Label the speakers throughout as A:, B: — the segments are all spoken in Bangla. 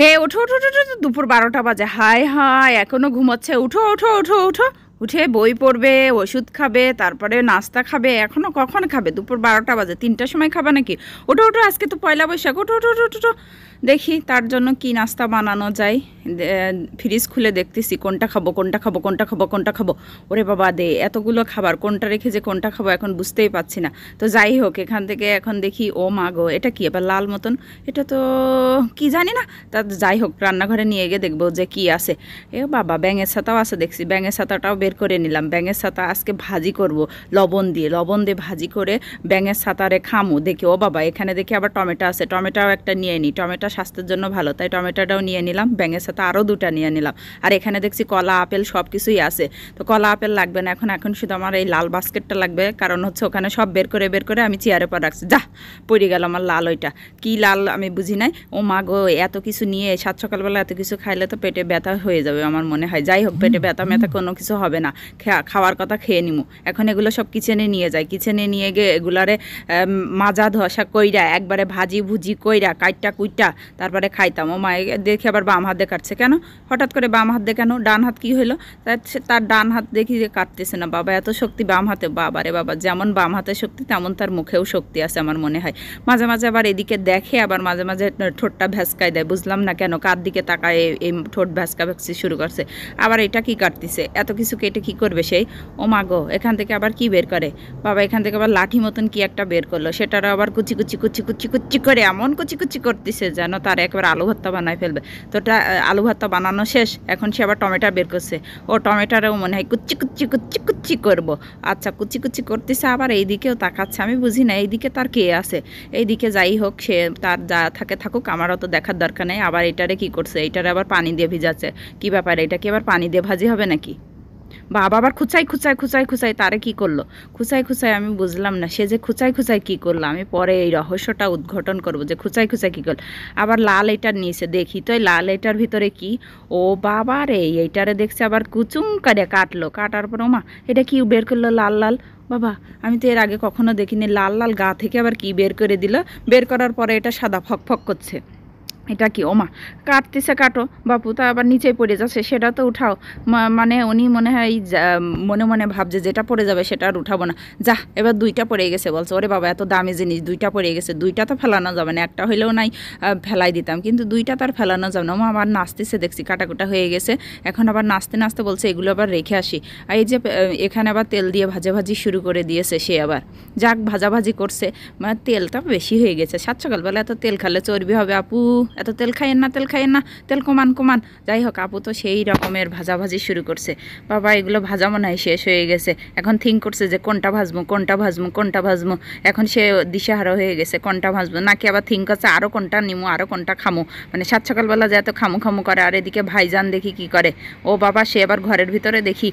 A: হে ওঠো ওঠো ওঠো দুপুর বারোটা বাজে হায় হায় এখনো ঘুমাচ্ছে উঠো ওঠো ওঠো ওঠো উঠে বই পড়বে ওষুধ খাবে তারপরে নাস্তা খাবে এখনো কখন খাবে দুপুর বারোটা বাজে তিনটার সময় খাবে নাকি ওঠো ওঠো আজকে তো পয়লা বৈশাখ ওঠো ওঠো ওঠো ওঠো দেখি তার জন্য কি নাস্তা বানানো যায় ফ্রিজ খুলে দেখতেছি কোনটা খাবো কোনটা খাবো কোনটা খাবো কোনটা খাবো ওরে বাবা দে এতগুলো খাবার কোনটা রেখে যে কোনটা খাবো এখন বুঝতেই পারছি না তো যাই হোক এখান থেকে এখন দেখি ও মা গো এটা কি এবার লাল মতন এটা তো কি জানি না তা যাই হোক রান্নাঘরে নিয়ে গিয়ে দেখবো যে কি আছে এ বাবা ব্যাঙের ছাতাও আছে দেখছি ব্যাঙের ছাতাটাও বের করে নিলাম ব্যাঙের ছাতা আজকে ভাজি করব লবণ দিয়ে লবণ দিয়ে ভাজি করে ব্যাঙের ছাতারে খামো দেখি ও বাবা এখানে দেখি আবার টমেটো আছে টমেটাও একটা নিয়ে নিই টমেটো স্বাস্থ্যের জন্য ভালো তাই টমেটোটাও নিয়ে নিলাম ব্যাঙের সাথে আরও দুটা নিয়ে নিলাম আর এখানে দেখছি কলা আপেল সব কিছুই আছে তো কলা আপেল লাগবে না এখন এখন শুধু আমার এই লাল বাস্কেটটা লাগবে কারণ হচ্ছে ওখানে সব বের করে বের করে আমি চেয়ারে পর রাখছি যা পড়ে গেল আমার লাল ওইটা কি লাল আমি বুঝি নাই ও মা গো এত কিছু নিয়ে সাত সকালবেলা এত কিছু খাইলে তো পেটে ব্যথা হয়ে যাবে আমার মনে হয় যাই হোক পেটে ব্যথা ম্যাথা কোনো কিছু হবে না খাওয়ার কথা খেয়ে নিমু এখন এগুলো সব কিচেনে নিয়ে যায় কিচেনে নিয়ে গিয়ে এগুলারে মাজা ধসা কইরা একবারে ভাজি ভুজি কইরা কাইটটা কুইটটা তারপরে খাইতাম ও মায়ে দেখি আবার বাম হাত দেখাচ্ছে কাটছে কেন হঠাৎ করে বাম হাত কেন ডান হাত কি হলো তার ডান হাত দেখি যে কাটতেছে না বাবা এত শক্তি বাম হাতে বাবারে বাবা যেমন বাম হাতে শক্তি তেমন তার মুখেও শক্তি আছে আমার মনে হয় মাঝে মাঝে আবার এদিকে দেখে আবার মাঝে মাঝে ঠোঁটটা ভ্যাসকায় দেয় বুঝলাম না কেন কার দিকে তাকায় এই ঠোঁট ভ্যাসকা ভ্যাসি শুরু করছে আবার এটা কি কাটতেছে এত কিছু কেটে কি করবে সেই ও মাগো এখান থেকে আবার কি বের করে বাবা এখান থেকে আবার লাঠি মতন কি একটা বের করলো সেটারও আবার কুচি কুচি কুচি কুচি কুচি করে এমন কুচি কুচি করতেছে যা যেন তার একবার আলু ভর্তা বানায় ফেলবে তো আলু ভর্তা বানানো শেষ এখন সে আবার টমেটো বের করছে ও টমেটোরও মনে হয় কুচি কুচি কুচি কুচি করব আচ্ছা কুচি কুচি করতেছে আবার এইদিকেও তাকাচ্ছে আমি বুঝি না এইদিকে তার কে আছে এইদিকে যাই হোক সে তার যা থাকে থাকুক আমার অত দেখার দরকার নেই আবার এটারে কি করছে এটারে আবার পানি দিয়ে ভিজাচ্ছে কি ব্যাপার এটা কি আবার পানি দিয়ে ভাজি হবে নাকি বাবা আবার খুচাই খুচাই খুচাই খুচাই তারে কি করলো খুচাই খুচাই আমি বুঝলাম না সে যে খুচাই খুচাই কি করলো আমি পরে এই রহস্যটা উদ্ঘাটন করব যে খুচাই খুচাই কি করলো আবার লাল এটার নিয়েছে দেখি তো লাল এটার ভিতরে কি ও বাবা রে এইটারে দেখছে আবার কুচুম কাটে কাটলো কাটার পর ওমা এটা কি বের করলো লাল লাল বাবা আমি তো এর আগে কখনো দেখিনি লাল লাল গা থেকে আবার কি বের করে দিল বের করার পরে এটা সাদা ফক ফক করছে এটা কি ওমা কাটতেছে কাটো বাপু তা আবার নিচে পড়ে যাচ্ছে সেটা তো উঠাও মানে উনি মনে হয় মনে মনে ভাবছে যেটা পড়ে যাবে সেটা আর উঠাবো না যা এবার দুইটা পড়ে গেছে বলছে ওরে বাবা এত দামি জিনিস দুইটা পড়ে গেছে দুইটা তো ফেলানো যাবে না একটা হইলেও নাই ফেলাই দিতাম কিন্তু দুইটা তার ফেলানো যাবে না ওমা আবার নাচতেছে দেখছি কাটাকুটা হয়ে গেছে এখন আবার নাচতে নাচতে বলছে এগুলো আবার রেখে আসি আর এই যে এখানে আবার তেল দিয়ে ভাজাভাজি শুরু করে দিয়েছে সে আবার যাক ভাজাভাজি করছে মানে তেলটা বেশি হয়ে গেছে সাত সকালবেলা এত তেল খালে চর্বি হবে আপু এত তেল খাইয়েন না তেল খাইয়েন না তেল কমান কমান যাই হোক আপু তো সেই রকমের ভাজাভাজি শুরু করছে বাবা এগুলো ভাজা মনে হয় শেষ হয়ে গেছে এখন থিঙ্ক করছে যে কোনটা ভাজবো কোনটা ভাজবো কোনটা ভাজবো এখন সে দিশাহারা হয়ে গেছে কোনটা ভাজবো নাকি আবার থিঙ্ক করছে আরও কোনটা নিমো আরও কোনটা খামো মানে সাত সকালবেলা যে এত খামো খামো করে আর এদিকে ভাইজান দেখি কি করে ও বাবা সে আবার ঘরের ভিতরে দেখি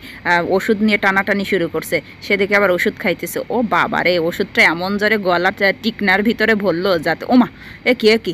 A: ওষুধ নিয়ে টানাটানি শুরু করছে সে দেখে আবার ওষুধ খাইতেছে ও বাবারে ওষুধটা এমন জোরে গলার টিকনার ভিতরে ভরলো যাতে ওমা এ কি এ কি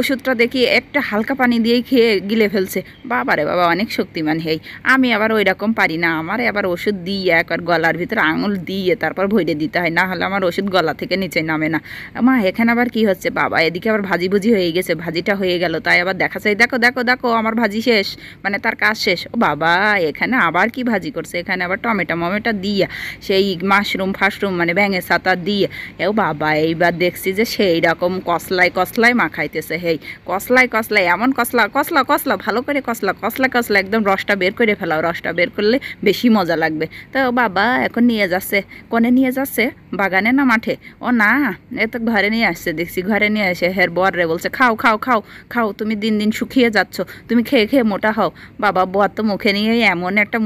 A: ওষুধটা দেখি একটা হালকা পানি দিয়েই খেয়ে গিলে ফেলছে বাবারে বাবা অনেক শক্তিমান হেই আমি আবার ওই রকম পারি না আমার আবার ওষুধ দিয়ে একবার গলার ভিতরে আঙুল দিয়ে তারপর ভরে দিতে হয় না হলে আমার ওষুধ গলা থেকে নিচে নামে না মা এখানে আবার কি হচ্ছে বাবা এদিকে আবার ভাজি ভুজি হয়ে গেছে ভাজিটা হয়ে গেল তাই আবার দেখা যায় দেখো দেখো দেখো আমার ভাজি শেষ মানে তার কাজ শেষ ও বাবা এখানে আবার কি ভাজি করছে এখানে আবার টমেটো মমেটো দিয়ে সেই মাশরুম ফাশরুম মানে ব্যাঙের ছাতা দিয়ে ও বাবা এইবার দেখছি যে সেই রকম কসলাই মা মাখাইতেছে হেই কসলায় কসলায় এমন কসলা কসলা কসলা ভালো করে কসলা কসলা কসলা একদম রসটা বের করে ফেলাও রসটা বের করলে বেশি মজা লাগবে তো বাবা এখন নিয়ে যাচ্ছে কনে নিয়ে যাচ্ছে বাগানে না মাঠে ও না এ তো ঘরে নিয়ে আসছে দেখছি ঘরে নিয়ে আসে হের বর রে বলছে খাও খাও খাও খাও তুমি দিন দিন শুকিয়ে যাচ্ছ তুমি খেয়ে খেয়ে মোটা হও বাবা বর তো মুখে নিয়ে এমন একটা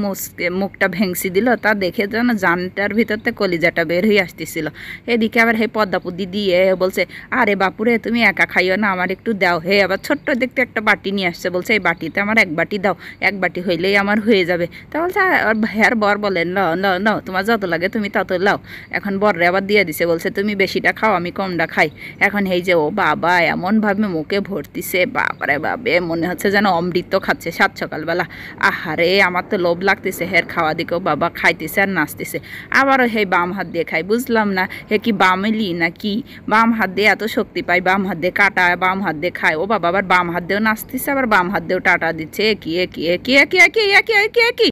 A: মুখটা ভেংসি দিল তা দেখে যেন জানটার ভিতরতে কলিজাটা বের হয়ে আসতেছিল এদিকে আবার হে পদ্মাপুদি দিয়ে বলছে আরে বাপুরে তুমি একা খাইও না আমার একটু দাও হে আবার ছোট্ট দেখতে একটা বাটি নিয়ে আসছে বলছে এই বাটিতে আমার এক বাটি দাও এক বাটি হইলেই আমার হয়ে যাবে তা বলছে আর ভাইয়ার বর বলেন ন ল তোমার যত লাগে তুমি তত লাও এখন বর তারপরে আবার দিয়ে দিছে বলছে তুমি বেশিটা খাও আমি কমটা খাই এখন এই যে ও বাবা এমনভাবে মুখে ভর্তিছে বাবারে বাবে মনে হচ্ছে যেন অমৃত খাচ্ছে সাত সকালবেলা আহারে আমার তো লোভ লাগতেছে হের খাওয়া দিকেও বাবা খাইতেছে আর নাচতেছে আবারও হে বাম হাত দিয়ে খাই বুঝলাম না হে কি বামেলি না কি বাম হাত দিয়ে এত শক্তি পাই বাম হাত দিয়ে কাটা বাম হাত দিয়ে খায় ও বাবা আবার বাম হাত দিয়েও নাচতেছে আবার বাম হাত দিয়েও টাটা দিচ্ছে কি এ কি এ কি এ কি এ কি এ কি এ কি এ কি